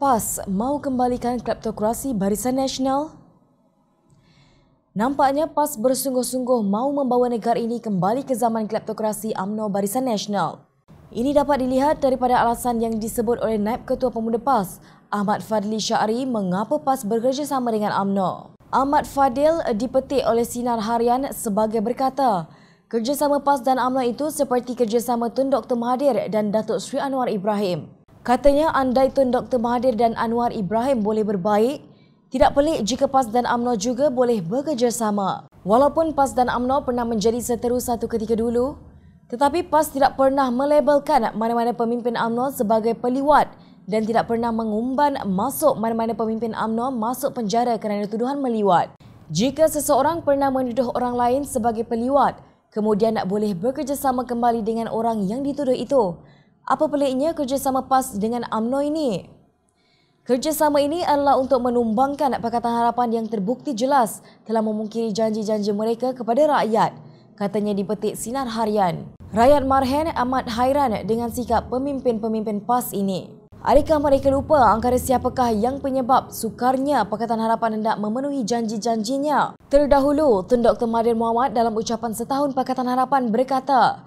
PAS mau kembalikan kleptokrasi Barisan Nasional? Nampaknya PAS bersungguh-sungguh mau membawa negara ini kembali ke zaman kleptokrasi UMNO Barisan Nasional. Ini dapat dilihat daripada alasan yang disebut oleh Naib Ketua Pemuda PAS, Ahmad Fadli Syari mengapa PAS bekerjasama dengan UMNO. Ahmad Fadil dipetik oleh Sinar Harian sebagai berkata, kerjasama PAS dan UMNO itu seperti kerjasama Tun Dr. Mahathir dan Datuk Sri Anwar Ibrahim. Katanya andai Tun Dr. Mahathir dan Anwar Ibrahim boleh berbaik, tidak pelik jika PAS dan UMNO juga boleh bekerjasama. Walaupun PAS dan UMNO pernah menjadi seteru satu ketika dulu, tetapi PAS tidak pernah melabelkan mana-mana pemimpin UMNO sebagai peliwat dan tidak pernah mengumban masuk mana-mana pemimpin UMNO masuk penjara kerana tuduhan meliwat. Jika seseorang pernah menuduh orang lain sebagai peliwat, kemudian nak boleh bekerjasama kembali dengan orang yang dituduh itu, apa peliknya kerjasama PAS dengan AMNO ini? Kerjasama ini adalah untuk menumbangkan Pakatan Harapan yang terbukti jelas telah memungkiri janji-janji mereka kepada rakyat, katanya di petik sinar harian. Rakyat Marhen amat hairan dengan sikap pemimpin-pemimpin PAS ini. Adakah mereka lupa angkara siapakah yang penyebab sukarnya Pakatan Harapan hendak memenuhi janji-janjinya? Terdahulu, Tun Dr. Mahathir Mohamad dalam ucapan setahun Pakatan Harapan berkata,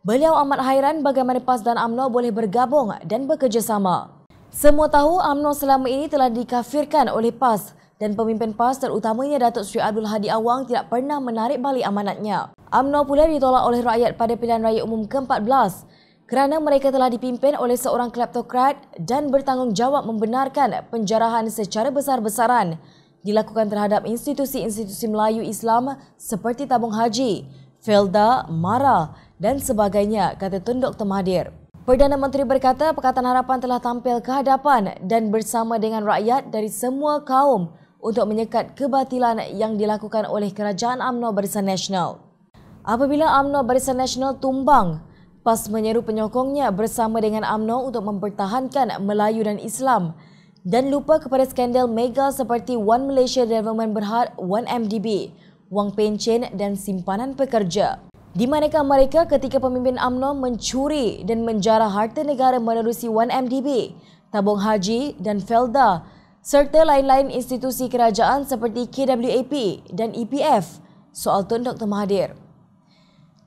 Beliau amat hairan bagaimana PAS dan AMNO boleh bergabung dan bekerjasama. Semua tahu AMNO selama ini telah dikafirkan oleh PAS dan pemimpin PAS terutamanya Datuk Seri Abdul Hadi Awang tidak pernah menarik balik amanatnya. AMNO pula ditolak oleh rakyat pada pilihan raya umum ke-14 kerana mereka telah dipimpin oleh seorang kleptokrat dan bertanggungjawab membenarkan penjarahan secara besar-besaran dilakukan terhadap institusi-institusi Melayu Islam seperti Tabung Haji, Felda, Mara, dan sebagainya, kata Tun Dr. Mahathir. Perdana Menteri berkata Pekatan Harapan telah tampil ke hadapan dan bersama dengan rakyat dari semua kaum untuk menyekat kebatilan yang dilakukan oleh Kerajaan UMNO Barisan Nasional. Apabila UMNO Barisan Nasional tumbang PAS menyeru penyokongnya bersama dengan UMNO untuk mempertahankan Melayu dan Islam dan lupa kepada skandal mega seperti One Malaysia Development Berhad, One MDB, wang pencen dan simpanan pekerja. Di manakah mereka ketika pemimpin UMNO mencuri dan menjara harta negara menerusi 1MDB, Tabung Haji dan Felda serta lain-lain institusi kerajaan seperti KWAP dan EPF? Soal Tun Dr. Mahathir.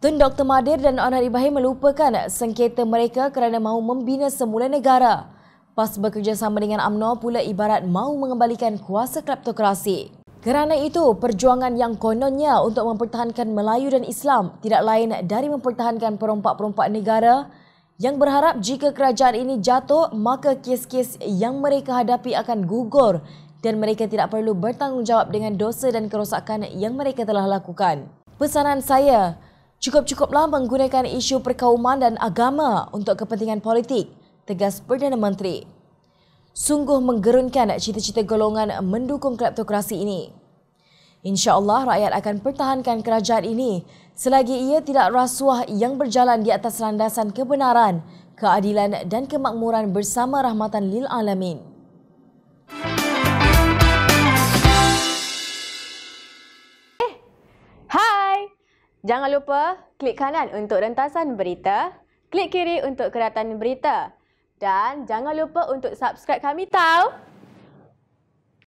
Tun Dr. Mahathir dan Anwar Ibrahim melupakan sengketa mereka kerana mahu membina semula negara. Pas bekerjasama dengan UMNO pula ibarat mahu mengembalikan kuasa kleptokrasi. Kerana itu, perjuangan yang kononnya untuk mempertahankan Melayu dan Islam tidak lain dari mempertahankan perompak-perompak negara yang berharap jika kerajaan ini jatuh, maka kes-kes yang mereka hadapi akan gugur dan mereka tidak perlu bertanggungjawab dengan dosa dan kerosakan yang mereka telah lakukan. Pesanan saya, cukup-cukuplah menggunakan isu perkauman dan agama untuk kepentingan politik, tegas Perdana Menteri sungguh menggerunkan cita-cita golongan mendukung kleptokrasi ini. InsyaAllah rakyat akan pertahankan kerajaan ini selagi ia tidak rasuah yang berjalan di atas landasan kebenaran, keadilan dan kemakmuran bersama rahmatan lil alamin. Hai! Jangan lupa klik kanan untuk rentasan berita, klik kiri untuk keratan berita dan jangan lupa untuk subscribe kami tau.